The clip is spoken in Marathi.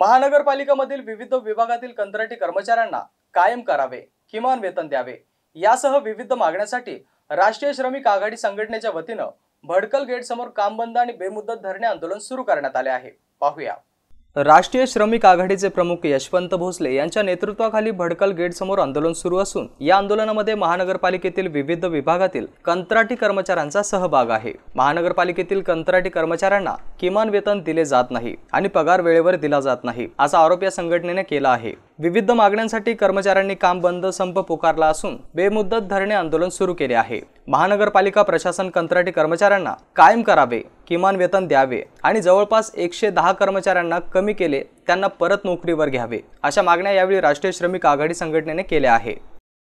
मधील विविध विभागातील कंत्राटी कर्मचाऱ्यांना कायम करावे किमान वेतन द्यावे यासह विविध मागण्यांसाठी राष्ट्रीय श्रमिक आघाडी संघटनेच्या वतीनं भडकल गेट समोर काम बंद आणि बेमुदत धरणे आंदोलन सुरू करण्यात आले आहे पाहूया राष्ट्रीय श्रमिक आघाडीचे प्रमुख यशवंत भोसले यांच्या नेतृत्वाखाली भडकल गेटसमोर आंदोलन सुरू असून या आंदोलनामध्ये महानगरपालिकेतील विविध विभागातील कंत्राटी कर्मचाऱ्यांचा सहभाग आहे महानगरपालिकेतील कंत्राटी कर्मचाऱ्यांना किमान वेतन दिले जात नाही आणि पगार वेळेवर दिला जात नाही असा आरोप या संघटनेने केला आहे विविध मागण्यांसाठी कर्मचाऱ्यांनी काम बंद संप पुकारला असून बेमुद्दत धरणे आंदोलन सुरू केले आहे महानगरपालिका प्रशासन कंत्राटी कर्मचाऱ्यांना कायम करावे किमान वेतन द्यावे आणि जवळपास एकशे दहा कर्मचाऱ्यांना कमी केले त्यांना परत नोकरीवर घ्यावे अशा मागण्या यावेळी राष्ट्रीय श्रमिक आघाडी संघटनेने केल्या आहे